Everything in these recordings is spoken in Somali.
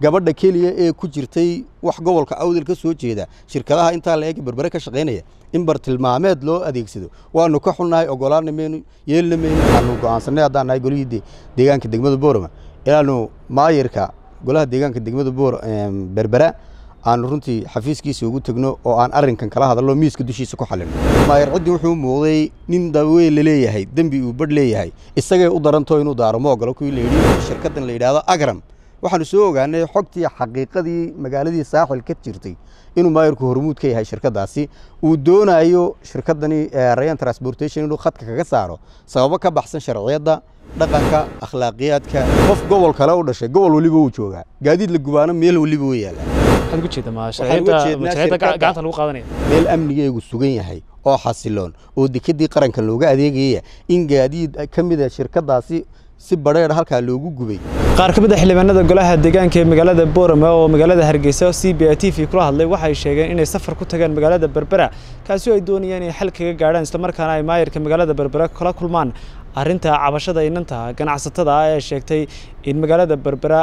gabadha keliya ee ku jirtay wax gobolka awdal ka soo jeeda shirkadaha intaa la eeg berbere ka shaqaynaya in bartilmaameed loo adeegsado waanu ka xunnahay ogolaana maynu yeelina mayno waxaanu go'aansanay haddaan nahay golihii deegaanka degmada boorama inaanu maayirka golaha deegaanka degmada berbera aanu runtii xafiiskiisa ugu tegno oo aan arrinkan kala hadallo miiska dushiisa ku xallino maayir ciddii wuxuu muuqday nin daweyn la leeyahay dembi uu badh leeyahay isagay u daranto inuu daaro moogola kuwii la yidhi shirkaddan la yidhaahdo agram waxaanu soo ogaanay xogtii xaqiiqadii magaaladii saaxil ka jirtay inuu maayarku hormuud ka yahay shirkadaasi uu doonayo shirkadani eh, rayan transportation inuu khadka kaga saaro sababo ka baxsan sharciyadda dhaqanka akhlaaqiyaadka qof gobol kale u dhashay gobol weliba uu joogaa gaadiid la gubaano meel weliba u yaallameel amnigeegu sugan yahay oo xasiloon oo dekedii qaranka looga adeegaya in gaadiid eh, ka mida ah shirkadaasi si badheedh halkaa loogu gubay qaar ka mid a ah xildhibaanada golaha deegaanka ee magaalada boorame oo magaalada hargeysa c b i t v kula hadlay waxay sheegeen inay safar ku tagaan magaalada berbera kaasi ay doonayaan inay xal kaga gaadhaan islamarkaana ay maayarka magaalada berbera kala kulmaan arrinta cabashada inanta ganacsatada ah ee sheegtay in magaalada berbera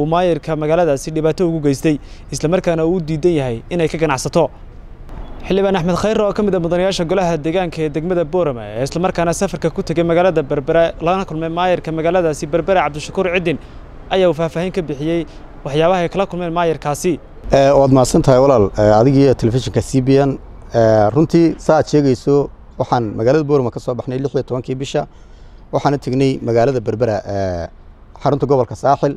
uu maayarka magaaladaasi dhibaato ugu geystay islamarkaana uu u diidan yahay inay ka ganacsato xildhibaan axmed khayre oo ka mid a ah mudanayaasha golaha deegaanka ee degmada boorama ee islamarkaana safarka ku tegay magaalada berbera lana kulmay maayarka magaaladaasi berbere cabdishakuur ciddin ayaa uu faahfaahin ka bixiyey waxyaabaha ay kala kulmeen maayarkaasi waad eh, mahadsan walaal eh, adigiiyo telefishinka c b n eh, runtii saaad sheegayso waxaan magaalada boorama ka soo baxnay lix iyo tobankii bisha waxaanu tegnay magaalada berbera xarunta gobolka saaxil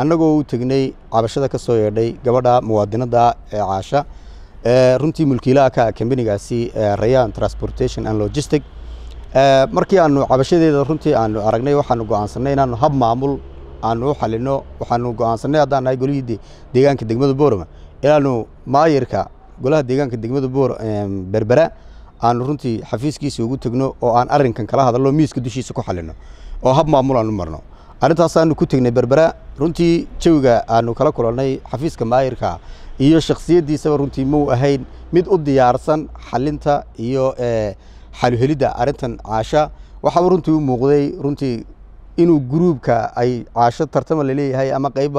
annagoo u tegnay cabashada ka soo yeedhay gabadha muwaadinada ee caasha Eh, runtii mulkiilaha ka kambanigaasi eh, rayan transportation and logistic eh, markii aanu cabashadeeda runtii aanu aragnay waxaanu go'aansanay inaanu hab maamul aanu u xalino waxaanu go'aansanay haddaan nahay golihii deegaanka degmada boorama inaanu maayirka golaha deegaanka degmada berbera aanu runtii xafiiskiisa ugu tegno oo aan arrinkan kala hadalno miiska dushiisa ku xalino oo hab maamul aanu marno arintaasaanu ku tegnay berbera runtii jawiga aanu kala kulannay xafiiska maayirka iyo shakhsiyaddiisaba runtii muu ahayn mid u diyaarsan xalinta iyo eh, xaluhelidda arrintan caasha waxaaba runtii u muuqday runtii inuu gruubka ay caasho tartama laleeyahay ama qayb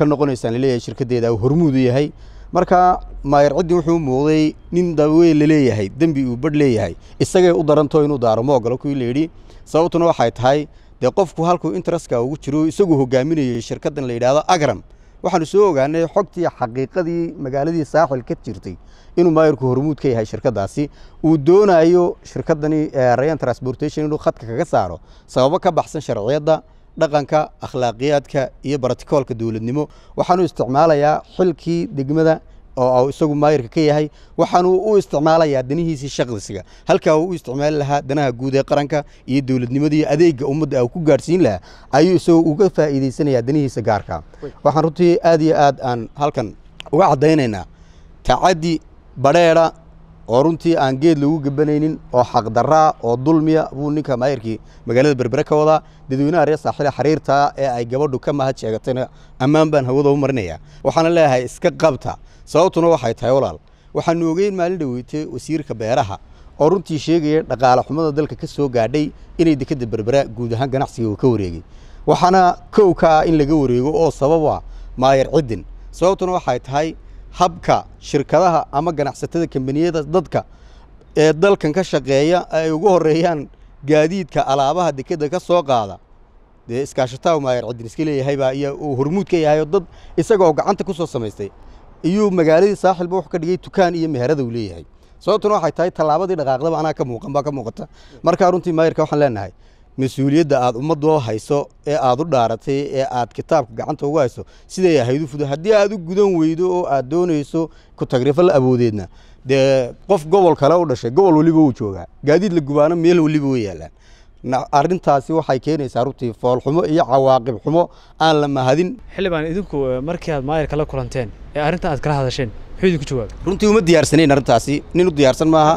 ka noqonaysaan laleeyahay shirkaddeeda hormuud u yahay marka maayar wuxuu muuqday nin daweyn laleeyahay dembi uu badh leeyahay isagay u daranto inuu daaro ma ogolo kuwii layidhi sababtuna waxay tahay dee qofku halkuu interestka ugu jiro isaguu hogaaminayo shirkaddan la yidhaahdo agram waxaanu soo ogaanay xogtii xaqiiqadii magaaladii saaxil ka jirtay inuu maayarku hormuud ka yahay shirkadaasi uu doonayo shirkadani rayan transportation inuu khadka kaga saaro sababo ka baxsan sharciyadda dhaqanka akhlaaqiyaadka iyo baraticoolka dowladnimo waxaanu isticmaalayaa xilkii degmada oo isagu maayarka ka yahay waxaanuu u isticmaalayaa danihiisii shaqdisiga halkaa uu u isticmaali lahaa danaha guud ee qaranka iyo dowladnimadii adeega ummadda ku gaadhsiin lahaa ayuu isagoo uga faa'iidaysanayaa danihiisa gaarka waxaan runtii aad iyo aad aan halkan uga caddaynaynaa tacaddi badheedha oo runtii aan geed lagu gabanaynin oo xaqdaraa oo dulmiya buu ninka maayarkii magaalada berbere ka wadaa dadweynaha reer saaxila xiriirtaa ee ay gabadhu ka mahad sheegatayna ammaan baan hawada u marinayaa waxaana leeyahay iska qabta sababtuna waxay tahay walaal waxaanu ogeyn maalin dhaweytay wasiirka beeraha oo runtii sheegaya dhaqaale xumada dalka ka soo gaadhay inay dekadda berbera guud ahaan ganacsiga uu ka wareegay waxaana kowkaa in laga wareego oo sababa maayar ciddin sababtuna waxay tahay habka shirkadaha ama ganacsatada kambaniyada dadka ee dalkan ka shaqeeya ay ugu horeeyaan gaadiidka alaabaha dekeda ka soo qaada dee iskaashataa maayar cidin iska leeyahaybaa iyo uu hormuud ka yahayoo dad isagoo gacanta ku soo samaystay iyuu magaaladii saaxilba wuxuu ka dhigay dukaan iyo meherada uu leeyahay sababtuna waxay tahay tallaabadii dhaqaaqdaba anaa ka muuqan baa ka muuqata markaa runtii maayarka waxaan leenahay mas-uuliyadda aada ummadoo hayso ee aada u dhaaratay ee aada kitaabka gacanta ugu hayso siday ahayd u fudo haddii aada u gudan weydo oo aad doonayso ku kutagrifo la aboodeedna dee qof gobol kale u dhashay gobol waliba uu joogaa gaadiid la gubaano meel waliba way yaallaan arrintaasi waxay keenaysaa runtii foolxumo iyo cawaaqib xumo aan la mahadin xildhibaan idinku eh, markii aad maayarka la kulanteen ee arrinta aad kala hadasheen muxuu idinku jawaabay runtii uma diyaarsanayn arrintaasi nin u diyaarsan maaha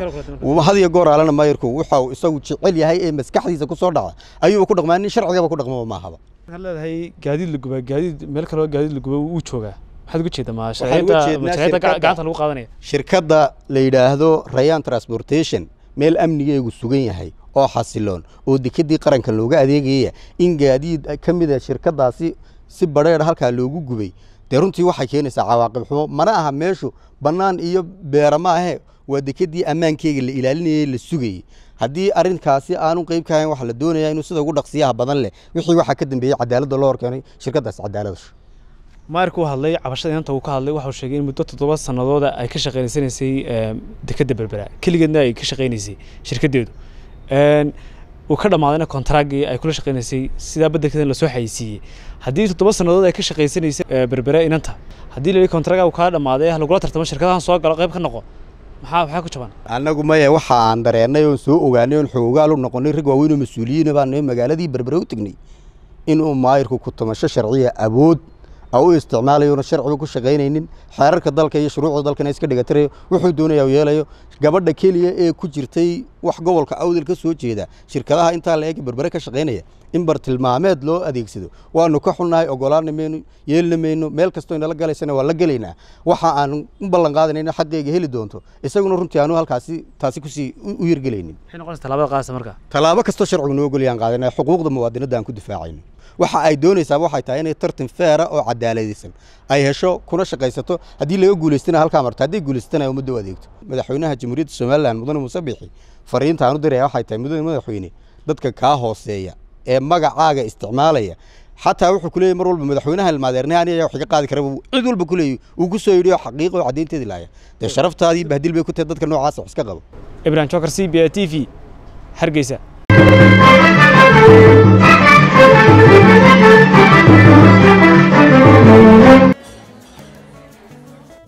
had iyo goor aalana maayarku waxau isagu jecel yahay ee maskaxdiisa ku soo dhaca ayuu ku dhaqmaa nin sharcigaba ku dhaqmaba maahaba waxaad leedahay gaadiid la guba gaadiid meel kaloo gaadiid la guba wuu joogaa waxaad la yidhaahdo rayan transportation meel amnigeegu sugan yahay oo xasiloon oo dekedii qaranka looga adeegayaya in gaadiid ka mida ah shirkadaasi si badheer halkaa loogu gubay dee runtii waxay keenaysaa cawaaqib xumo mana aha meeshu bannaan iyo beera ahe waa dekedii ammaankeega la ilaalinayey la sugayey haddii arinkaasi aanu qeyb ka ahayn waxaa la doonaya inuu sida ugu dhaqsiyaha badan leh wixii waxaa ka dambeeyey cadaaladda loo horkeenay shirkadaas cadaaladasha maarku hadlay cabashada uu ka hadlay waxa sheegay in muddo toddoba sanadooda ay ka shaqaysanaysay eh, dekedda berbera keligeedna ay ka shaqaynaysay shirkadeedu uu ka dhamaadayna kontaragii ay kula shaqeynaysay sidaa bedelkeeda lasoo xayeysiiyey haddii toddoba sannadood ay ka shaqaysanaysay berbere inanta haddii la kontraga uu kaa dhammaaday lagula tartamo shirkadahan soo galo qayb ka noqo maxaa ku jaban annagu maya waxa aan dareenay oon soo ogaanay oon xoogaal u noqonay rag waaweynoo mas-uuliyiina baanu magaaladii berbere u tegnay inuu maayirku ku tumasho sharciya awood a u isticmaalayo una sharciba ku shaqaynaynin xeerarka dalka iyo shuruucda dalkana iska dhigatirayo wuxuu doonaya u yeelayo gabadha keliya ee ku jirtay wax gobolka awdal ka soo jeeda shirkadaha intaa la eeg berbere ka shaqaynaya in bartilmaameed loo adeegsado waanu ka xunnahay ogolaana mayno yeelna mayno meel kastoo inala galaysana waa la gelaynaa waxa aanu u ballan qaadanay ina heli doonto isaguna runtii aanu halkaasi taasi kusii u yargelaynin tallaabo kastoo sharcigu noo golyaan qaadanaya xuquuqda muwaadinadda aan ku difaacayno waxa ay doonaysaa waxay tahay inay tartan feera oo cadaaladaysan ay hesho kuna shaqaysato haddii laga guulaystana halkaa marta hadday guulaysatana ummadda u adeegto madaxweynaha jamhuuriyadda somalilan mudane muuse biixi fariintaan u diraya waxay tahay mudane madaxweyne dadka kaa hooseeya ee magacaaga isticmaalaya xataa wuxuu ku leeyay mar walba madaxweynaha ilmaadeerne ani ayaa wax iga qaadi karaba cid walba ku leeyay uu ku soo yidhi xaqiiqa oo caddaynteedi laaya dee sharaftaadii bahdil bay ku tahay dadka noocaas wax iska qabo ibrahim jokar c b a t v hargeysa